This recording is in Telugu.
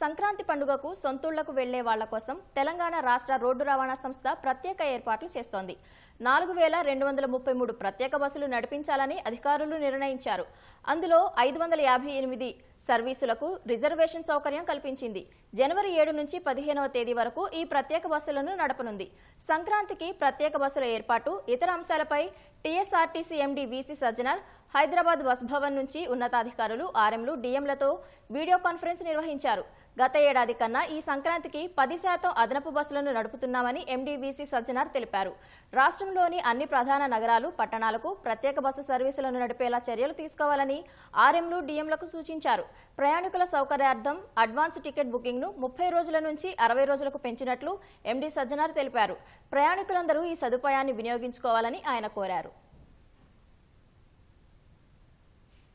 సంక్రాంతి పండుగకు సొంతూళ్లకు వెళ్లే వాళ్ల కోసం తెలంగాణ రాష్ట్ర రోడ్డు రవాణా సంస్థ ప్రత్యేక ఏర్పాట్లు చేస్తోంది నాలుగు వేల రెండు వందల ముప్పై మూడు ప్రత్యేక బస్సులు నడిపించాలని అధికారులు నిర్ణయించారు అందులో ఐదు వందల యాభై ఎనిమిది సర్వీసులకు రిజర్వేషన్ సౌకర్యం కల్పించింది జనవరి ఏడు నుంచి పదిహేనవ తేదీ వరకు ఈ ప్రత్యేక బస్సులను నడపనుంది సంక్రాంతికి ప్రత్యేక బస్సుల ఏర్పాటు ఇతర అంశాలపై TSRTC MD VC Sajjanar Hyderabad వసభవన్ నుంచి ఉన్నతాధికారులు ఆర్ఎంలు డీఎంలతో వీడియో కాన్ఫరెన్స్ నిర్వహించారు గత ఏడాది కన్నా ఈ సంక్రాంతికి పది శాతం అదనపు బస్సులను నడుపుతున్నామని ఎండీవీసీ సజ్జనార్ తెలిపారు రాష్ట్రంలోని అన్ని ప్రధాన నగరాలు పట్టణాలకు ప్రత్యేక బస్సు సర్వీసులను నడిపేలా చర్యలు తీసుకోవాలని ఆర్ఎంలు డీఎంలకు సూచించారు ప్రయాణికుల సౌకర్యార్థం అడ్వాన్స్ టికెట్ బుకింగ్ను ముప్పై రోజుల నుంచి అరవై రోజులకు పెంచినట్లు ఎండీ సజ్జనార్ తెలిపారు ప్రయాణికులందరూ ఈ సదుపాయాన్ని వినియోగించుకోవాలని ఆయన కోరారు